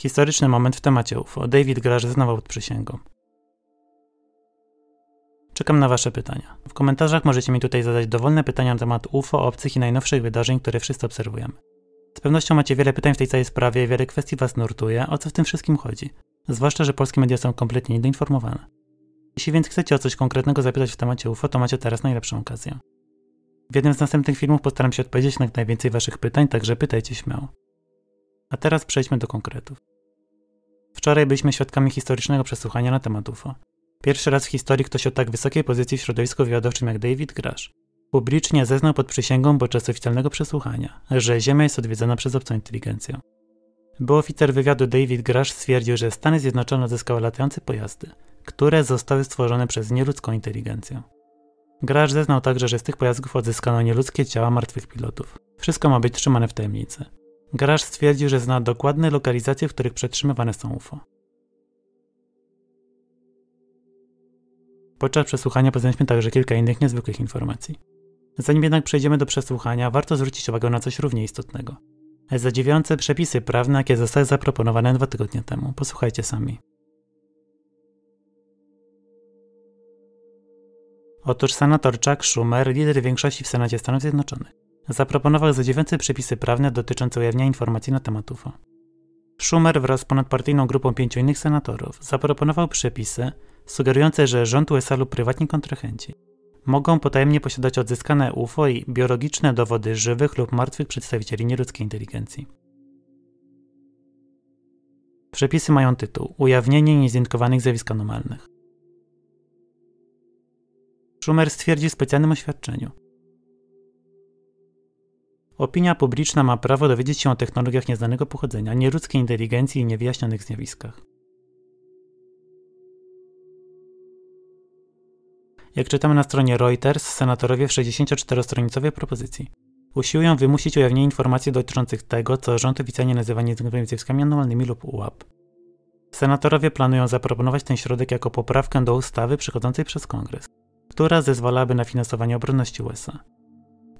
Historyczny moment w temacie UFO. David Grasz znowu pod przysięgą. Czekam na Wasze pytania. W komentarzach możecie mi tutaj zadać dowolne pytania na temat UFO, obcych i najnowszych wydarzeń, które wszyscy obserwujemy. Z pewnością macie wiele pytań w tej całej sprawie, wiele kwestii Was nurtuje, o co w tym wszystkim chodzi. Zwłaszcza, że polskie media są kompletnie niedoinformowane. Jeśli więc chcecie o coś konkretnego zapytać w temacie UFO, to macie teraz najlepszą okazję. W jednym z następnych filmów postaram się odpowiedzieć na jak najwięcej Waszych pytań, także pytajcie śmiało. A teraz przejdźmy do konkretów. Wczoraj byliśmy świadkami historycznego przesłuchania na temat UFO. Pierwszy raz w historii ktoś o tak wysokiej pozycji w środowisku wywiadowczym jak David Grasz publicznie zeznał pod przysięgą podczas oficjalnego przesłuchania, że Ziemia jest odwiedzana przez obcą inteligencję. Bo oficer wywiadu David Grasz stwierdził, że Stany Zjednoczone zyskały latające pojazdy, które zostały stworzone przez nieludzką inteligencję. Grasz zeznał także, że z tych pojazdów odzyskano nieludzkie ciała martwych pilotów. Wszystko ma być trzymane w tajemnicy. Garaż stwierdził, że zna dokładne lokalizacje, w których przetrzymywane są UFO. Podczas przesłuchania poznaliśmy także kilka innych niezwykłych informacji. Zanim jednak przejdziemy do przesłuchania, warto zwrócić uwagę na coś równie istotnego. Zadziwiające przepisy prawne, jakie zostały zaproponowane dwa tygodnie temu. Posłuchajcie sami. Otóż senator Chuck Schumer, lider większości w Senacie Stanów Zjednoczonych, zaproponował zadziwiające przepisy prawne dotyczące ujawniania informacji na temat UFO. Schumer wraz z ponadpartyjną grupą pięciu innych senatorów zaproponował przepisy sugerujące, że rząd USA lub prywatni kontrahenci mogą potajemnie posiadać odzyskane UFO i biologiczne dowody żywych lub martwych przedstawicieli nieludzkiej inteligencji. Przepisy mają tytuł Ujawnienie niezidentyfikowanych zjawisk anomalnych. Schumer stwierdził w specjalnym oświadczeniu, Opinia publiczna ma prawo dowiedzieć się o technologiach nieznanego pochodzenia, nieludzkiej inteligencji i niewyjaśnionych zjawiskach. Jak czytamy na stronie Reuters, senatorowie w 64-stronicowej propozycji usiłują wymusić ujawnienie informacji dotyczących tego, co rząd oficjalnie nazywa niezwykłymi zjawiskami anormalnymi lub UAP. Senatorowie planują zaproponować ten środek jako poprawkę do ustawy przychodzącej przez kongres, która zezwalałaby na finansowanie obronności USA.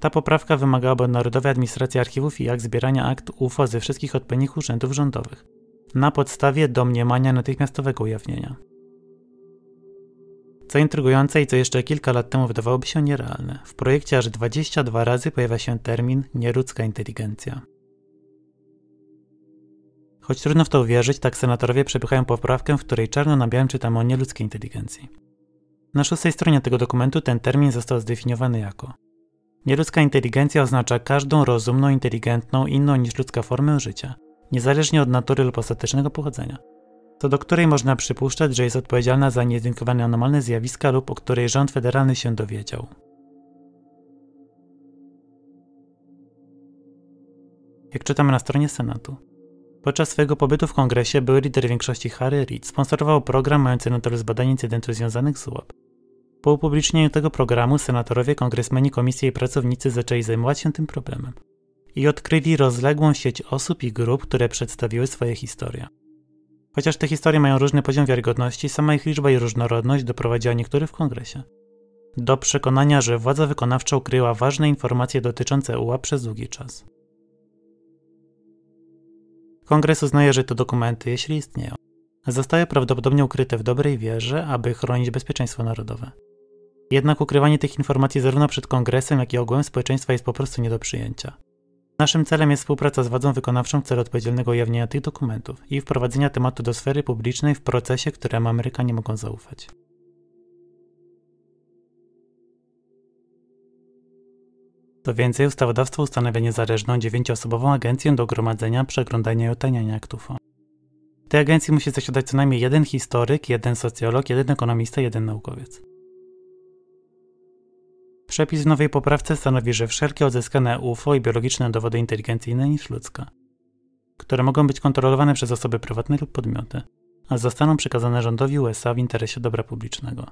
Ta poprawka wymagałaby od Narodowej Administracji Archiwów i Akcji zbierania akt UFO ze wszystkich odpowiednich urzędów rządowych na podstawie domniemania natychmiastowego ujawnienia. Co intrygujące i co jeszcze kilka lat temu wydawałoby się nierealne, w projekcie aż 22 razy pojawia się termin nieludzka inteligencja. Choć trudno w to uwierzyć, tak senatorowie przepychają poprawkę, w której czarno na białym czytamy o nieludzkiej inteligencji. Na szóstej stronie tego dokumentu ten termin został zdefiniowany jako Nieludzka inteligencja oznacza każdą rozumną, inteligentną, inną niż ludzka formę życia, niezależnie od natury lub ostatecznego pochodzenia, co do której można przypuszczać, że jest odpowiedzialna za niezidentyfikowane anomalne zjawiska lub o której rząd federalny się dowiedział. Jak czytamy na stronie Senatu. Podczas swojego pobytu w kongresie były lider większości Harry Reid sponsorował program mający na celu zbadanie incydentów związanych z UAP. Po upublicznieniu tego programu senatorowie, kongresmeni, komisje i pracownicy zaczęli zajmować się tym problemem i odkryli rozległą sieć osób i grup, które przedstawiły swoje historie. Chociaż te historie mają różny poziom wiarygodności, sama ich liczba i różnorodność doprowadziła niektórych w kongresie do przekonania, że władza wykonawcza ukryła ważne informacje dotyczące UA przez długi czas. Kongres uznaje, że te dokumenty, jeśli istnieją, zostały prawdopodobnie ukryte w dobrej wierze, aby chronić bezpieczeństwo narodowe. Jednak ukrywanie tych informacji zarówno przed kongresem, jak i ogółem społeczeństwa jest po prostu nie do przyjęcia. Naszym celem jest współpraca z władzą wykonawczą w celu odpowiedzialnego ujawnienia tych dokumentów i wprowadzenia tematu do sfery publicznej w procesie, któremu Amerykanie mogą zaufać. Co więcej, ustawodawstwo ustanawia niezależną, dziewięcioosobową agencję do gromadzenia, przeglądania i oceniania aktów ONU. Tej agencji musi zasiadać co najmniej jeden historyk, jeden socjolog, jeden ekonomista jeden naukowiec. Przepis w nowej poprawce stanowi, że wszelkie odzyskane UFO i biologiczne dowody inteligencyjne niż ludzka, które mogą być kontrolowane przez osoby prywatne lub podmioty, a zostaną przekazane rządowi USA w interesie dobra publicznego.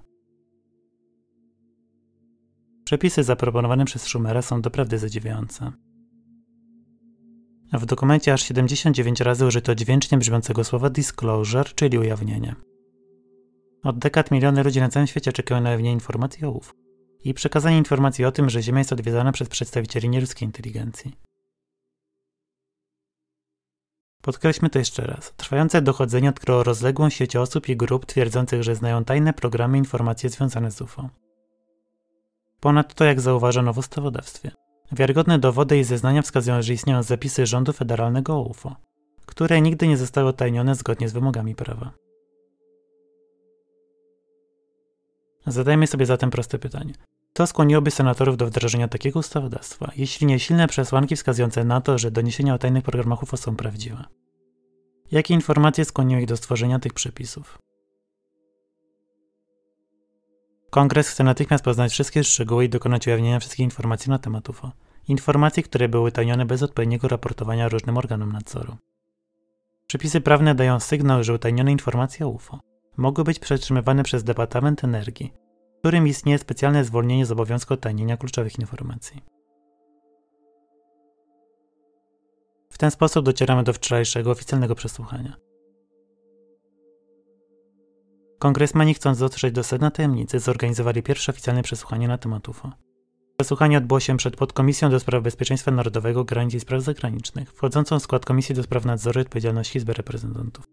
Przepisy zaproponowane przez Schumera są doprawdy zadziwiające. W dokumencie aż 79 razy użyto dźwięcznie brzmiącego słowa disclosure, czyli ujawnienie. Od dekad miliony ludzi na całym świecie czekają na ujawnienie informacji o UFO i przekazanie informacji o tym, że Ziemia jest odwiedzana przez przedstawicieli nieludzkiej inteligencji. Podkreślmy to jeszcze raz. Trwające dochodzenie odkryło rozległą sieć osób i grup twierdzących, że znają tajne programy i informacje związane z UFO. Ponadto, jak zauważono w ustawodawstwie, wiarygodne dowody i zeznania wskazują, że istnieją zapisy rządu federalnego o UFO, które nigdy nie zostały tajnione zgodnie z wymogami prawa. Zadajmy sobie zatem proste pytanie. Co skłoniłoby senatorów do wdrożenia takiego ustawodawstwa, jeśli nie silne przesłanki wskazujące na to, że doniesienia o tajnych programach UFO są prawdziwe? Jakie informacje skłoniły ich do stworzenia tych przepisów? Kongres chce natychmiast poznać wszystkie szczegóły i dokonać ujawnienia wszystkich informacji na temat UFO. Informacji, które były tajnione bez odpowiedniego raportowania różnym organom nadzoru. Przepisy prawne dają sygnał, że utajnione informacje o UFO mogły być przetrzymywane przez Departament Energii, w którym istnieje specjalne zwolnienie z obowiązku tajnienia kluczowych informacji. W ten sposób docieramy do wczorajszego oficjalnego przesłuchania. Kongresmani, chcąc dotrzeć do sedna tajemnicy zorganizowali pierwsze oficjalne przesłuchanie na temat UFO. Przesłuchanie odbyło się przed podkomisją do spraw bezpieczeństwa narodowego, granic i spraw zagranicznych, wchodzącą w skład Komisji do spraw nadzoru i odpowiedzialności Izby Reprezentantów.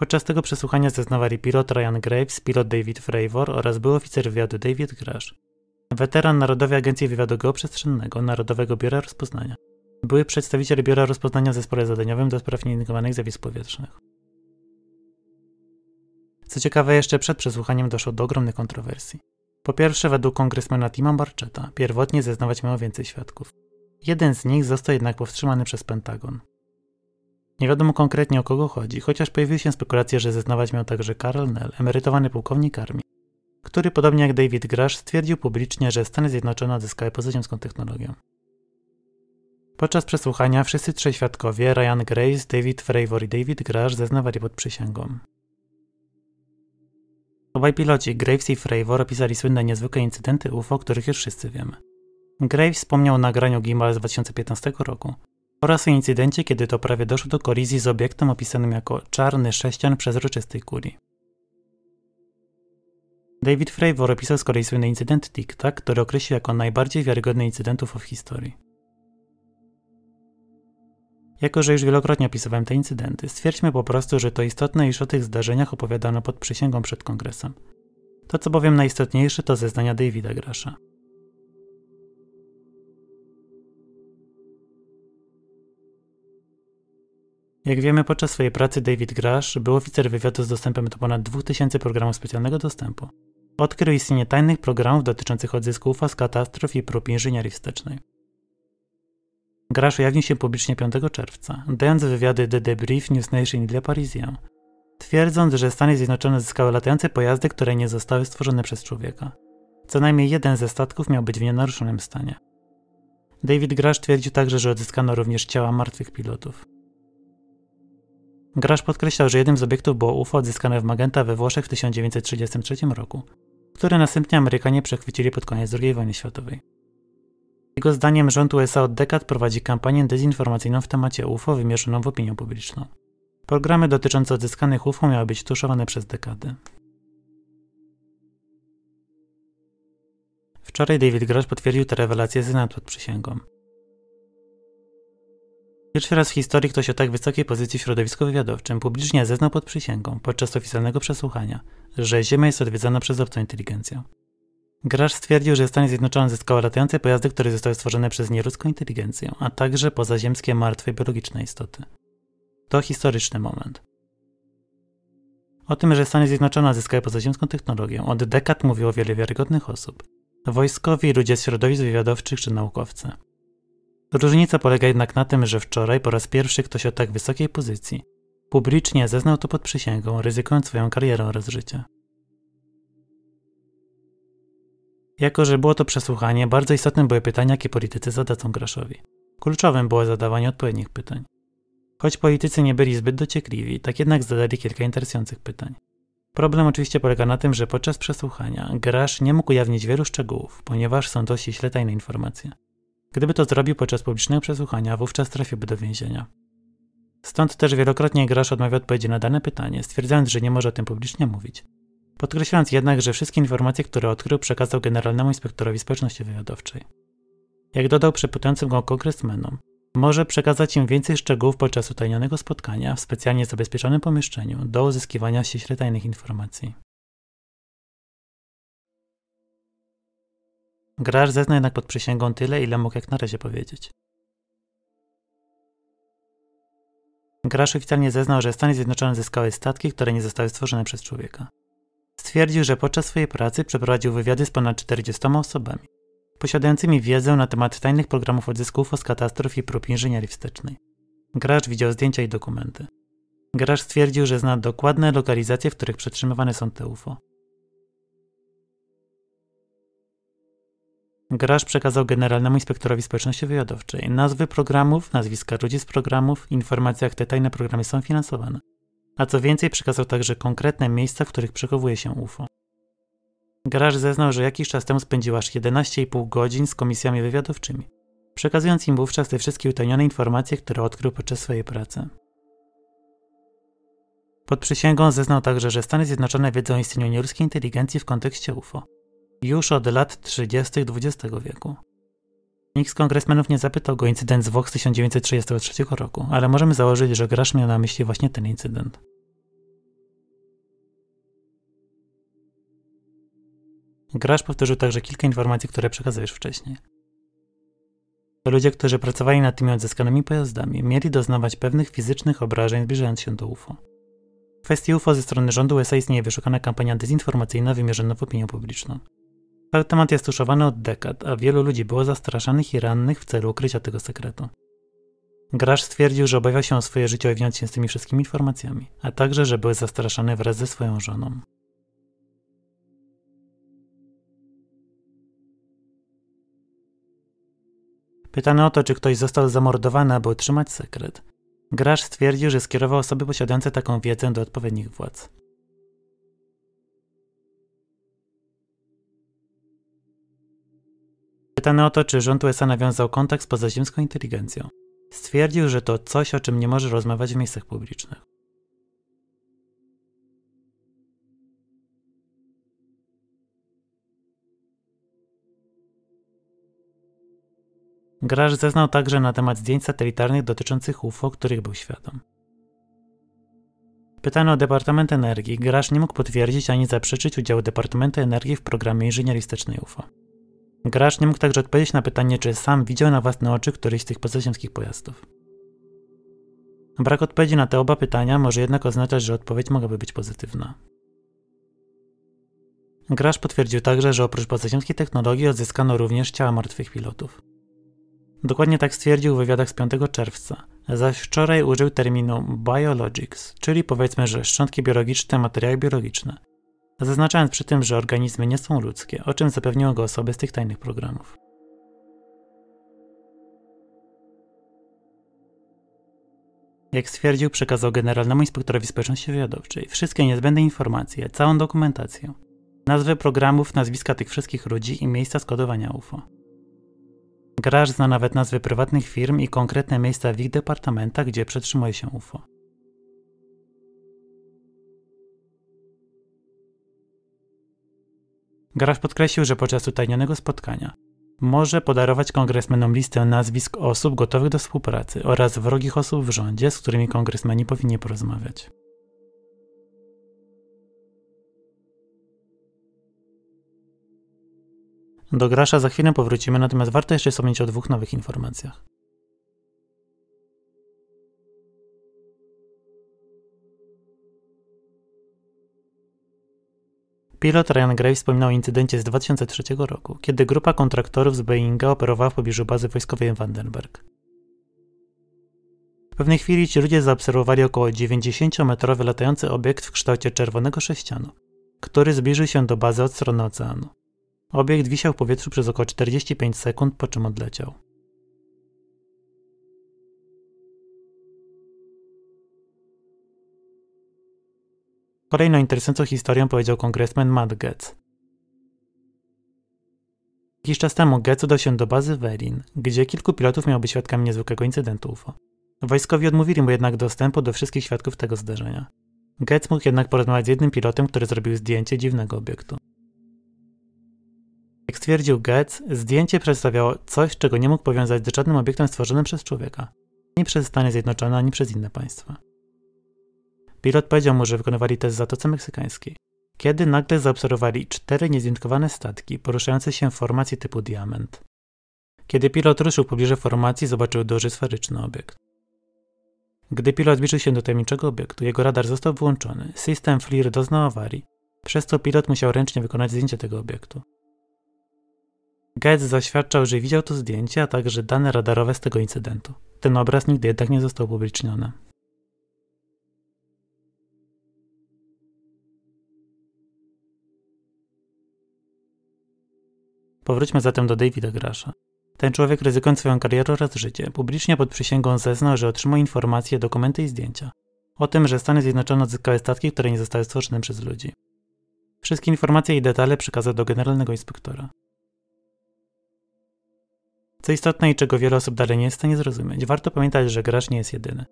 Podczas tego przesłuchania zeznawali pilot Ryan Graves, pilot David Fravor oraz był oficer wywiadu David Grash, Weteran Narodowej Agencji Wywiadu Geoprzestrzennego Narodowego Biura Rozpoznania. Były przedstawiciel Biura Rozpoznania w zespole zadaniowym do spraw nieindykowalnych zjawisk powietrznych. Co ciekawe, jeszcze przed przesłuchaniem doszło do ogromnych kontrowersji. Po pierwsze, według kongresmana Tima Barchetta, pierwotnie zeznawać miało więcej świadków. Jeden z nich został jednak powstrzymany przez Pentagon. Nie wiadomo konkretnie o kogo chodzi, chociaż pojawiły się spekulacje, że zeznawać miał także Karl Nell, emerytowany pułkownik armii, który podobnie jak David Grash stwierdził publicznie, że Stany Zjednoczone odzyskały pozaziemską technologię. Podczas przesłuchania wszyscy trzej świadkowie, Ryan Grace, David Fravor i David Grash zeznawali pod przysięgą. Obaj piloci, Graves i Fravor, opisali słynne niezwykłe incydenty UFO, o których już wszyscy wiemy. Graves wspomniał o nagraniu Gimbal z 2015 roku oraz o incydencie, kiedy to prawie doszło do kolizji z obiektem opisanym jako czarny sześcian przezroczystej kuli. David Fravor opisał z kolei słynny incydent TikTok, który określił jako najbardziej wiarygodny incydentów w historii. Jako, że już wielokrotnie opisywałem te incydenty, stwierdźmy po prostu, że to istotne, iż o tych zdarzeniach opowiadano pod przysięgą przed kongresem. To co bowiem najistotniejsze to zeznania Davida Grasza. Jak wiemy, podczas swojej pracy David Grash był oficer wywiadu z dostępem do ponad 2000 programów specjalnego dostępu. Odkrył istnienie tajnych programów dotyczących odzysku UFO z katastrof i prób inżynierii wstecznej. Grash ujawnił się publicznie 5 czerwca, dając wywiady The Debrief News Nation dla Parisien, twierdząc, że Stany Zjednoczone zyskały latające pojazdy, które nie zostały stworzone przez człowieka. Co najmniej jeden ze statków miał być w nienaruszonym stanie. David Grash twierdził także, że odzyskano również ciała martwych pilotów. Grasz podkreślał, że jednym z obiektów było UFO odzyskane w Magenta we Włoszech w 1933 roku, które następnie Amerykanie przechwycili pod koniec II wojny światowej. Jego zdaniem rząd USA od dekad prowadzi kampanię dezinformacyjną w temacie UFO wymierzoną w opinię publiczną. Programy dotyczące odzyskanych UFO miały być tuszowane przez dekady. Wczoraj David Grosz potwierdził te rewelacje z pod przysięgą. Pierwszy raz w historii ktoś o tak wysokiej pozycji w środowisku wywiadowczym publicznie zeznał pod przysięgą podczas oficjalnego przesłuchania, że Ziemia jest odwiedzana przez obcą inteligencję. Graż stwierdził, że Stany Zjednoczone zyskały latające pojazdy, które zostały stworzone przez nieludzką inteligencję, a także pozaziemskie martwe biologiczne istoty. To historyczny moment. O tym, że Stany Zjednoczone zyskały pozaziemską technologię, od dekad mówiło wiele wiarygodnych osób. Wojskowi, ludzie z środowisk wywiadowczych czy naukowcy. Różnica polega jednak na tym, że wczoraj po raz pierwszy ktoś o tak wysokiej pozycji publicznie zeznał to pod przysięgą, ryzykując swoją karierę oraz życie. Jako, że było to przesłuchanie, bardzo istotne były pytania, jakie politycy zadadzą Graszowi. Kluczowym było zadawanie odpowiednich pytań. Choć politycy nie byli zbyt dociekliwi, tak jednak zadali kilka interesujących pytań. Problem oczywiście polega na tym, że podczas przesłuchania Grasz nie mógł ujawnić wielu szczegółów, ponieważ są to ściśle informacje. Gdyby to zrobił podczas publicznego przesłuchania, wówczas trafiłby do więzienia. Stąd też wielokrotnie Grasz odmawia odpowiedzi na dane pytanie, stwierdzając, że nie może o tym publicznie mówić. Podkreślając jednak, że wszystkie informacje, które odkrył, przekazał generalnemu inspektorowi społeczności wywiadowczej. Jak dodał przepytującym go kongresmenom, może przekazać im więcej szczegółów podczas utajnionego spotkania w specjalnie zabezpieczonym pomieszczeniu do uzyskiwania ściśle tajnych informacji. Graż zezna jednak pod przysięgą tyle, ile mógł jak na razie powiedzieć. Grasz oficjalnie zeznał, że Stany Zjednoczone zyskały statki, które nie zostały stworzone przez człowieka. Stwierdził, że podczas swojej pracy przeprowadził wywiady z ponad 40 osobami, posiadającymi wiedzę na temat tajnych programów odzysków z katastrof i prób inżynierii wstecznej. Grasz widział zdjęcia i dokumenty. Grasz stwierdził, że zna dokładne lokalizacje, w których przetrzymywane są te UFO. Graż przekazał Generalnemu Inspektorowi Społeczności Wywiadowczej nazwy programów, nazwiska ludzi z programów, informacje jak te tajne programy są finansowane. A co więcej, przekazał także konkretne miejsca, w których przechowuje się UFO. Graż zeznał, że jakiś czas temu spędził aż 11,5 godzin z komisjami wywiadowczymi, przekazując im wówczas te wszystkie utajnione informacje, które odkrył podczas swojej pracy. Pod przysięgą zeznał także, że Stany Zjednoczone wiedzą o istnieniu nieludzkiej inteligencji w kontekście UFO już od lat 30. XX wieku. Nikt z kongresmenów nie zapytał go o incydent z Vox 1933 roku, ale możemy założyć, że Grasz miał na myśli właśnie ten incydent. Grasz powtórzył także kilka informacji, które przekazał już wcześniej. To ludzie, którzy pracowali nad tymi odzyskanymi pojazdami, mieli doznawać pewnych fizycznych obrażeń zbliżając się do UFO. W kwestii UFO ze strony rządu USA istnieje wyszukana kampania dezinformacyjna wymierzona w opinię publiczną. Temat jest tuszowany od dekad, a wielu ludzi było zastraszanych i rannych w celu ukrycia tego sekretu. Gracz stwierdził, że obawia się o swoje życie owijając się z tymi wszystkimi informacjami, a także, że był zastraszany wraz ze swoją żoną. Pytano o to, czy ktoś został zamordowany, aby otrzymać sekret. Gracz stwierdził, że skierował osoby posiadające taką wiedzę do odpowiednich władz. Pytany o to, czy rząd USA nawiązał kontakt z pozaziemską inteligencją, stwierdził, że to coś, o czym nie może rozmawiać w miejscach publicznych. Graż zeznał także na temat zdjęć satelitarnych dotyczących UFO, których był świadom. Pytano o Departament Energii. Graż nie mógł potwierdzić ani zaprzeczyć udziału Departamentu Energii w programie inżynieristycznej UFO. Grasz nie mógł także odpowiedzieć na pytanie, czy sam widział na własne oczy któryś z tych pozaziemskich pojazdów. Brak odpowiedzi na te oba pytania może jednak oznaczać, że odpowiedź mogłaby być pozytywna. Grasz potwierdził także, że oprócz pozaziemskiej technologii odzyskano również ciała martwych pilotów. Dokładnie tak stwierdził w wywiadach z 5 czerwca, zaś wczoraj użył terminu biologics, czyli powiedzmy, że szczątki biologiczne, materiały biologiczne, zaznaczając przy tym, że organizmy nie są ludzkie, o czym zapewniły go osoby z tych tajnych programów. Jak stwierdził, przekazał generalnemu inspektorowi społeczności wywiadowczej wszystkie niezbędne informacje, całą dokumentację, nazwy programów, nazwiska tych wszystkich ludzi i miejsca składowania UFO. Graż zna nawet nazwy prywatnych firm i konkretne miejsca w ich departamentach, gdzie przetrzymuje się UFO. Garaż podkreślił, że podczas utajnionego spotkania może podarować kongresmenom listę nazwisk osób gotowych do współpracy oraz wrogich osób w rządzie, z którymi kongresmeni powinni porozmawiać. Do Grasza za chwilę powrócimy, natomiast warto jeszcze wspomnieć o dwóch nowych informacjach. Pilot Ryan Gray wspominał o incydencie z 2003 roku, kiedy grupa kontraktorów z Boeinga operowała w pobliżu bazy wojskowej w Vandenberg. W pewnej chwili ci ludzie zaobserwowali około 90-metrowy latający obiekt w kształcie czerwonego sześcianu, który zbliżył się do bazy od strony oceanu. Obiekt wisiał w powietrzu przez około 45 sekund, po czym odleciał. Kolejną interesującą historią powiedział kongresman Matt Getz. Jakiś czas temu Getz udał się do bazy Werin, gdzie kilku pilotów miało być świadkami niezwykłego incydentu UFO. Wojskowi odmówili mu jednak dostępu do wszystkich świadków tego zdarzenia. Getz mógł jednak porozmawiać z jednym pilotem, który zrobił zdjęcie dziwnego obiektu. Jak stwierdził Getz, zdjęcie przedstawiało coś, czego nie mógł powiązać z żadnym obiektem stworzonym przez człowieka, ani przez Stany Zjednoczone, ani przez inne państwa. Pilot powiedział mu, że wykonywali test w Zatoce Meksykańskiej. Kiedy nagle zaobserwowali cztery niezidentyfikowane statki poruszające się w formacji typu diament. Kiedy pilot ruszył pobliżu formacji, zobaczył duży sferyczny obiekt. Gdy pilot zbliżył się do tajemniczego obiektu, jego radar został włączony, system FLIR doznał awarii, przez co pilot musiał ręcznie wykonać zdjęcie tego obiektu. Gates zaświadczał, że widział to zdjęcie, a także dane radarowe z tego incydentu. Ten obraz nigdy jednak nie został upubliczniony. Powróćmy zatem do Davida Grasza. Ten człowiek ryzykując swoją karierę oraz życie, publicznie pod przysięgą zeznał, że otrzymał informacje, dokumenty i zdjęcia o tym, że Stany Zjednoczone odzyskały statki, które nie zostały stworzone przez ludzi. Wszystkie informacje i detale przekazał do generalnego inspektora. Co istotne i czego wiele osób dalej nie jest w stanie zrozumieć, warto pamiętać, że Grasz nie jest jedyny.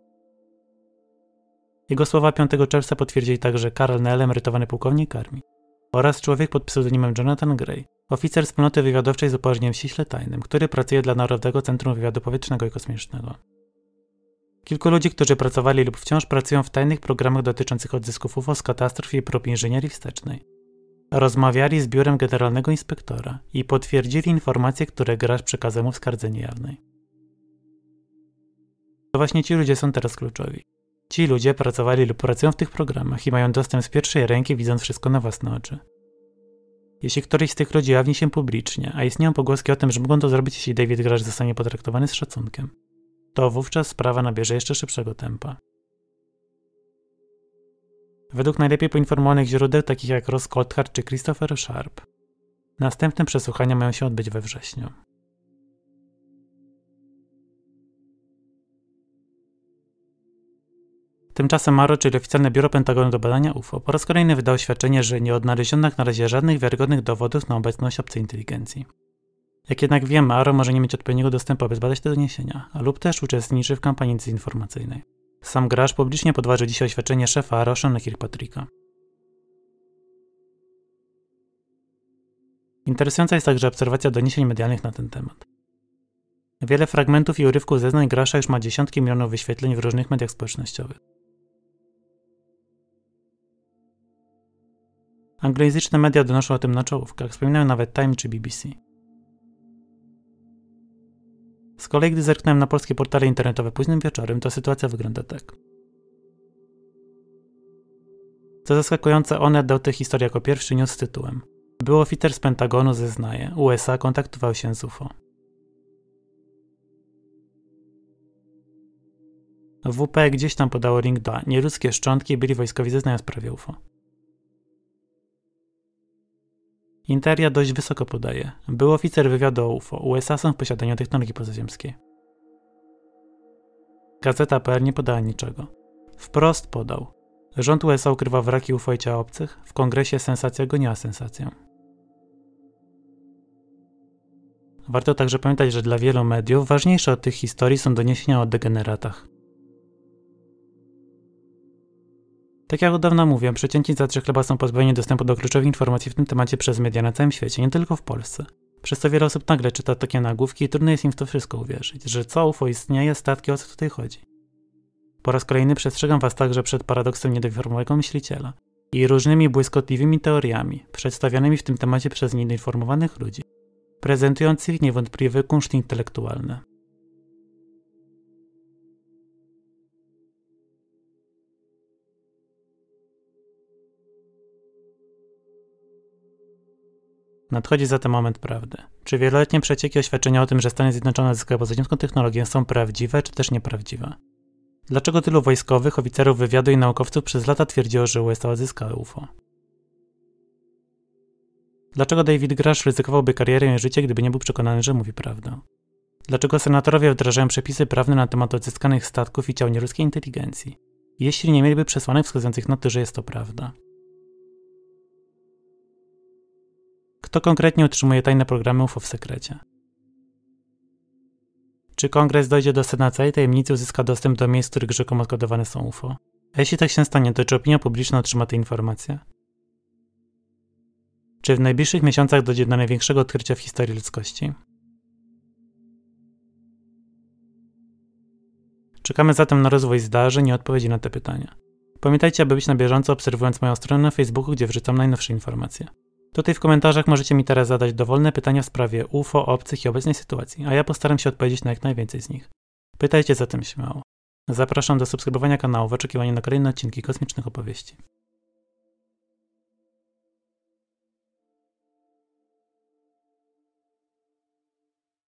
Jego słowa 5 czerwca potwierdzili także Karl Nell, emerytowany pułkownik armii oraz człowiek pod pseudonimem Jonathan Gray, Oficer wspólnoty wywiadowczej z upoważnieniem ściśle tajnym, który pracuje dla Narodowego Centrum Wywiadu Powietrznego i Kosmicznego. Kilku ludzi, którzy pracowali lub wciąż pracują w tajnych programach dotyczących odzysków UFO z katastrof i prób inżynierii wstecznej. Rozmawiali z biurem generalnego inspektora i potwierdzili informacje, które Grasz przekazał mu w skardzeniu jawnej. To właśnie ci ludzie są teraz kluczowi. Ci ludzie pracowali lub pracują w tych programach i mają dostęp z pierwszej ręki, widząc wszystko na własne oczy. Jeśli któryś z tych ludzi jawni się publicznie, a istnieją pogłoski o tym, że mogą to zrobić, jeśli David Gracz zostanie potraktowany z szacunkiem, to wówczas sprawa nabierze jeszcze szybszego tempa. Według najlepiej poinformowanych źródeł, takich jak Ross Coulthard czy Christopher Sharp, następne przesłuchania mają się odbyć we wrześniu. Tymczasem Maro, czyli oficjalne biuro Pentagonu do badania UFO, po raz kolejny wydał oświadczenie, że nie odnaleziono na razie żadnych wiarygodnych dowodów na obecność obcej inteligencji. Jak jednak wiem, Maro może nie mieć odpowiedniego dostępu, aby zbadać te doniesienia, a lub też uczestniczy w kampanii dezinformacyjnej. Sam Grasz publicznie podważył dzisiaj oświadczenie szefa Arosza na Kirkpatricka. Interesująca jest także obserwacja doniesień medialnych na ten temat. Wiele fragmentów i urywków zeznań grasza już ma dziesiątki milionów wyświetleń w różnych mediach społecznościowych. Anglojęzyczne media donoszą o tym na czołówkach, wspominają nawet Time czy BBC. Z kolei, gdy zerknąłem na polskie portale internetowe późnym wieczorem, to sytuacja wygląda tak. Co zaskakujące, one dał tę historię jako pierwszy news z tytułem. Był oficer z Pentagonu zeznaje, USA kontaktował się z UFO. WP gdzieś tam podało link do nieludzkie szczątki byli wojskowi zeznają w sprawie UFO. Interia dość wysoko podaje. Był oficer wywiadu o UFO. USA są w posiadaniu technologii pozaziemskiej. Gazeta.pl nie podała niczego. Wprost podał. Rząd USA ukrywa wraki UFO i ciała obcych. W kongresie sensacja goniła sensację. Warto także pamiętać, że dla wielu mediów ważniejsze od tych historii są doniesienia o degeneratach. Tak jak od dawna mówię, przecięci zatrzy chleba są pozbawieni dostępu do kluczowych informacji w tym temacie przez media na całym świecie, nie tylko w Polsce. Przez to wiele osób nagle czyta takie nagłówki i trudno jest im w to wszystko uwierzyć, że co UFO istnieje, statki, o co tutaj chodzi. Po raz kolejny przestrzegam was także przed paradoksem niedoinformowanego myśliciela i różnymi błyskotliwymi teoriami, przedstawianymi w tym temacie przez niedoinformowanych ludzi, prezentujących niewątpliwy kunszt intelektualny. Nadchodzi zatem moment prawdy. Czy wieloletnie przecieki oświadczenia o tym, że Stany Zjednoczone zyskały pozaziemską technologię są prawdziwe, czy też nieprawdziwe? Dlaczego tylu wojskowych, oficerów wywiadu i naukowców przez lata twierdziło, że USA odzyskały UFO? Dlaczego David Grash ryzykowałby karierę i życie, gdyby nie był przekonany, że mówi prawdę? Dlaczego senatorowie wdrażają przepisy prawne na temat odzyskanych statków i ciał nieludzkiej inteligencji, jeśli nie mieliby przesłanek wskazujących na to, że jest to prawda? Kto konkretnie utrzymuje tajne programy UFO w sekrecie? Czy kongres dojdzie do sedna i tajemnicy uzyska dostęp do miejsc, w których rzekomo zgadowane są UFO? A jeśli tak się stanie, to czy opinia publiczna otrzyma te informacje? Czy w najbliższych miesiącach dojdzie do największego odkrycia w historii ludzkości? Czekamy zatem na rozwój zdarzeń i odpowiedzi na te pytania. Pamiętajcie, aby być na bieżąco obserwując moją stronę na Facebooku, gdzie wrzucam najnowsze informacje. Tutaj w komentarzach możecie mi teraz zadać dowolne pytania w sprawie UFO, obcych i obecnej sytuacji, a ja postaram się odpowiedzieć na jak najwięcej z nich. Pytajcie zatem śmiało. Zapraszam do subskrybowania kanału w oczekiwaniu na kolejne odcinki kosmicznych opowieści.